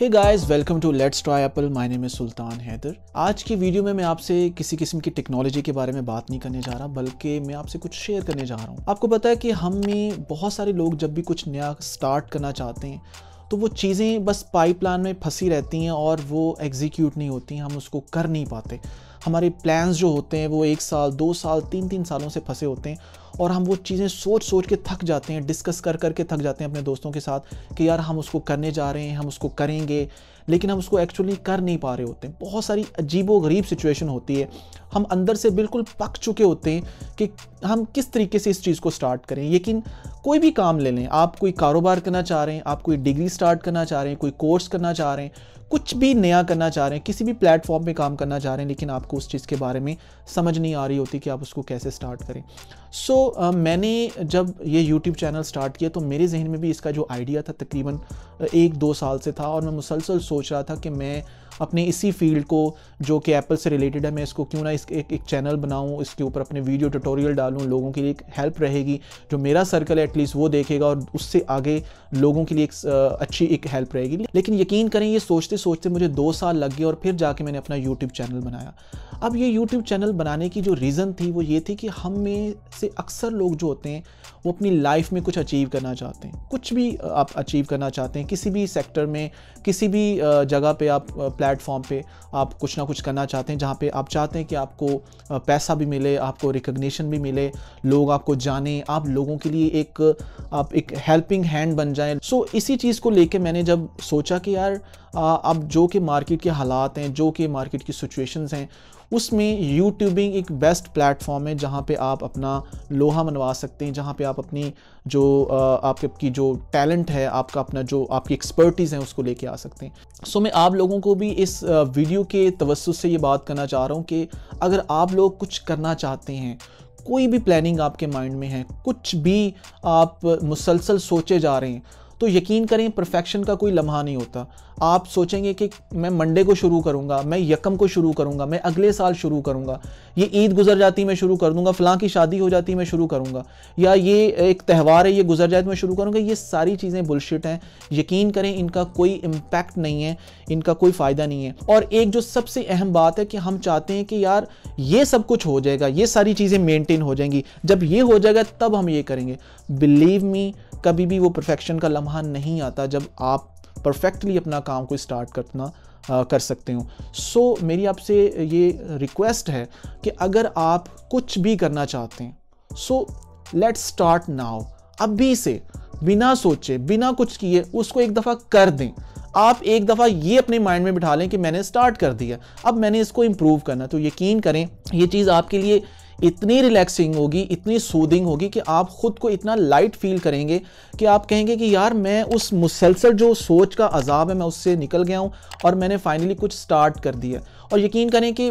hey guys welcome to let's try apple my name है सुल्तान हैदर आज की वीडियो में मैं आपसे किसी किस्म की टेक्नोलॉजी के बारे में बात नहीं करने जा रहा बल्कि मैं आपसे कुछ शेयर करने जा रहा हूँ आपको पता है कि हम में बहुत सारे लोग जब भी कुछ नया स्टार्ट करना चाहते हैं तो वो चीज़ें बस पाइपलाइन में फंसी रहती हैं और वो एग्जीक्यूट नहीं होती हम उसको कर नहीं पाते हमारे प्लान्स जो होते हैं वो एक साल दो साल तीन तीन सालों से फंसे होते हैं और हम वो चीज़ें सोच सोच के थक जाते हैं डिस्कस कर कर के थक जाते हैं अपने दोस्तों के साथ कि यार हम उसको करने जा रहे हैं हम उसको करेंगे लेकिन हम उसको एक्चुअली कर नहीं पा रहे होते हैं बहुत सारी अजीबो गरीब सिचुएशन होती है हम अंदर से बिल्कुल पक चुके होते हैं कि हम किस तरीके से इस चीज़ को स्टार्ट करें लेकिन कोई भी काम ले लें आप कोई कारोबार करना चाह रहे हैं आप कोई डिग्री स्टार्ट करना चाह रहे हैं कोई कोर्स करना चाह रहे हैं कुछ भी नया करना चाह रहे हैं किसी भी प्लेटफॉर्म पे काम करना चाह रहे हैं लेकिन आपको उस चीज़ के बारे में समझ नहीं आ रही होती कि आप उसको कैसे स्टार्ट करें सो so, uh, मैंने जब ये यूट्यूब चैनल स्टार्ट किया तो मेरे जहन में भी इसका जो आइडिया था तकरीबन एक दो साल से था और मैं मुसलसल सोच रहा था कि मैं अपने इसी फील्ड को जो कि एप्पल से रिलेटेड है मैं इसको क्यों ना इस एक, एक चैनल बनाऊँ इसके ऊपर अपने वीडियो ट्यूटोरियल डालूँ लोगों के लिए एक हेल्प रहेगी जो मेरा सर्कल है एटलीस्ट वो देखेगा और उससे आगे लोगों के लिए एक अच्छी एक हेल्प रहेगी लेकिन यकीन करें ये सोचते सोचते मुझे दो साल लग गए और फिर जाके मैंने अपना यूट्यूब चैनल बनाया अब ये यूट्यूब चैनल बनाने की जो रीज़न थी वो ये थी कि हम में से अक्सर लोग जो होते हैं वो अपनी लाइफ में कुछ अचीव करना चाहते हैं कुछ भी आप अचीव करना चाहते हैं किसी भी सेक्टर में किसी भी जगह पे आप प्लेटफॉर्म पे आप कुछ ना कुछ करना चाहते हैं जहाँ पे आप चाहते हैं कि आपको पैसा भी मिले आपको रिकग्निशन भी मिले लोग आपको जाने आप लोगों के लिए एक आप एक हेल्पिंग हैंड बन जाएं सो so, इसी चीज़ को लेके मैंने जब सोचा कि यार अब जो कि मार्केट के हालात हैं जो कि मार्केट की सिचुएशंस हैं उसमें यूट्यूबिंग एक बेस्ट प्लेटफॉर्म है जहाँ पे आप अपना लोहा मनवा सकते हैं जहाँ पे आप अपनी जो आपकी जो टैलेंट है आपका अपना जो आपकी एक्सपर्टीज़ हैं उसको लेके आ सकते हैं सो मैं आप लोगों को भी इस वीडियो के तवस्त से ये बात करना चाह रहा हूँ कि अगर आप लोग कुछ करना चाहते हैं कोई भी प्लानिंग आपके माइंड में है कुछ भी आप मुसलसल सोचे जा रहे हैं तो यकीन करें परफेक्शन का कोई लम्हा नहीं होता आप सोचेंगे कि मैं मंडे को शुरू करूंगा मैं यकम को शुरू करूंगा मैं अगले साल शुरू करूंगा ये ईद गुजर जाती मैं शुरू कर दूंगा फलां की शादी हो जाती मैं शुरू करूंगा या ये एक त्यौहार है ये गुजर जाए तो मैं शुरू करूंगा ये सारी चीज़ें बुलशिट हैं यकीन करें इनका कोई इम्पैक्ट नहीं है इनका कोई फ़ायदा नहीं है और एक जो सबसे अहम बात है कि हम चाहते हैं कि यार ये सब कुछ हो जाएगा ये सारी चीज़ें मेनटेन हो जाएंगी जब ये हो जाएगा तब हम ये करेंगे बिलीव मी कभी भी वो परफेक्शन का लम्हा नहीं आता जब आप परफेक्टली अपना काम को स्टार्ट करना आ, कर सकते हो सो so, मेरी आपसे ये रिक्वेस्ट है कि अगर आप कुछ भी करना चाहते हैं सो लेट स्टार्ट नाउ अभी से बिना सोचे बिना कुछ किए उसको एक दफ़ा कर दें आप एक दफ़ा ये अपने माइंड में बिठा लें कि मैंने स्टार्ट कर दिया अब मैंने इसको इम्प्रूव करना तो यकीन करें ये चीज़ आपके लिए इतनी रिलैक्सिंग होगी इतनी सूदिंग होगी कि आप ख़ुद को इतना लाइट फील करेंगे कि आप कहेंगे कि यार मैं उस मुसलसल जो सोच का अजाब है मैं उससे निकल गया हूँ और मैंने फाइनली कुछ स्टार्ट कर दिया और यकीन करें कि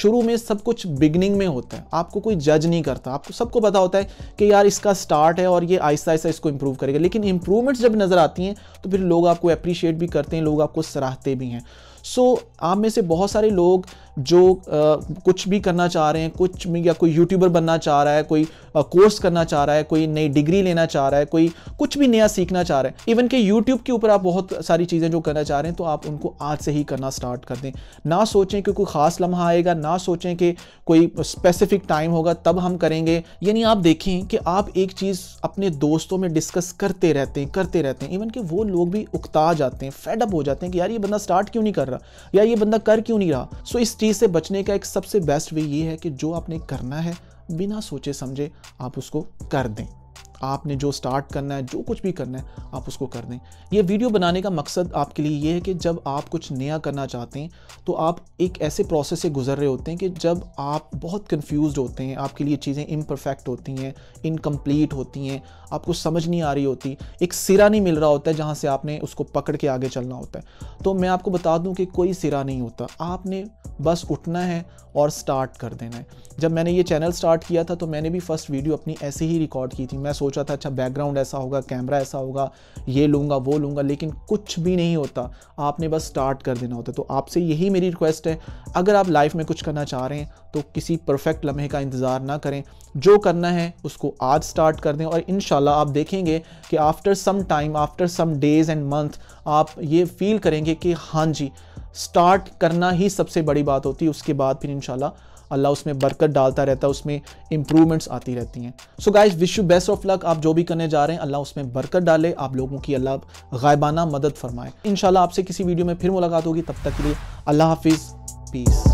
शुरू में सब कुछ बिगनिंग में होता है आपको कोई जज नहीं करता आपको सबको पता होता है कि यार इसका स्टार्ट है और ये आहिस्ता आहिस्ता इसको इम्प्रूव करेगा लेकिन इम्प्रूवमेंट्स जब नज़र आती हैं तो फिर लोग आपको अप्रिशिएट भी करते हैं लोग आपको सराहते भी हैं सो so, आप में से बहुत सारे लोग जो आ, कुछ भी करना चाह रहे हैं कुछ भी या कोई यूट्यूबर बनना चाह रहा है कोई आ, कोर्स करना चाह रहा है कोई नई डिग्री लेना चाह रहा है कोई कुछ भी नया सीखना चाह रहा है इवन के यूट्यूब के ऊपर आप बहुत सारी चीज़ें जो करना चाह रहे हैं तो आप उनको आज से ही करना स्टार्ट कर दें ना सोचें कि कोई ख़ास लम्हा आएगा ना सोचें कि कोई स्पेसिफिक टाइम होगा तब हम करेंगे यानी आप देखें कि आप एक चीज़ अपने दोस्तों में डिस्कस करते रहते हैं करते रहते हैं इवन कि वो लोग भी उकता जाते हैं फेडअप हो जाते हैं कि यार ये बंदा स्टार्ट क्यों नहीं कर रहा या ये बंदा कर क्यों नहीं रहा सो इस चीज़ से बचने का एक सबसे बेस्ट वे ये है कि जो आपने करना है बिना सोचे समझे आप उसको कर दें आपने जो स्टार्ट करना है जो कुछ भी करना है आप उसको कर दें ये वीडियो बनाने का मकसद आपके लिए ये है कि जब आप कुछ नया करना चाहते हैं तो आप एक ऐसे प्रोसेस से गुजर रहे होते हैं कि जब आप बहुत कन्फ्यूज़ होते हैं आपके लिए चीज़ें इम्परफेक्ट होती हैं इनकम्प्लीट होती हैं आपको समझ नहीं आ रही होती एक सिरा नहीं मिल रहा होता है जहाँ से आपने उसको पकड़ के आगे चलना होता है तो मैं आपको बता दूँ कि कोई सिरा नहीं होता आपने बस उठना है और स्टार्ट कर देना है जब मैंने ये चैनल स्टार्ट किया था तो मैंने भी फर्स्ट वीडियो अपनी ऐसे ही रिकॉर्ड की थी मैं सोचा था अच्छा बैकग्राउंड ऐसा होगा कैमरा ऐसा होगा ये लूँगा वो लूँगा लेकिन कुछ भी नहीं होता आपने बस स्टार्ट कर देना होता तो आपसे यही मेरी रिक्वेस्ट है अगर आप लाइफ में कुछ करना चाह रहे हैं तो किसी परफेक्ट लम्हे का इंतज़ार ना करें जो करना है उसको आज स्टार्ट कर दें और इन आप देखेंगे कि after some time after some days and month आप ये फील करेंगे कि हाँ जी स्टार्ट करना ही सबसे बड़ी बात होती है उसके बाद फिर इन इन अल्लाह उसमें बरकत डालता रहता है उसमें इंप्रूवमेंट्स आती रहती हैं so guys wish you best of luck आप जो भी करने जा रहे हैं अल्लाह उसमें बरकत डाले आप लोगों की अल्लाह गायबाना मदद फरमाए इनशाला आपसे किसी वीडियो में फिर मुलाकात होगी तब तक के लिए अल्लाह हाफिज़ पीस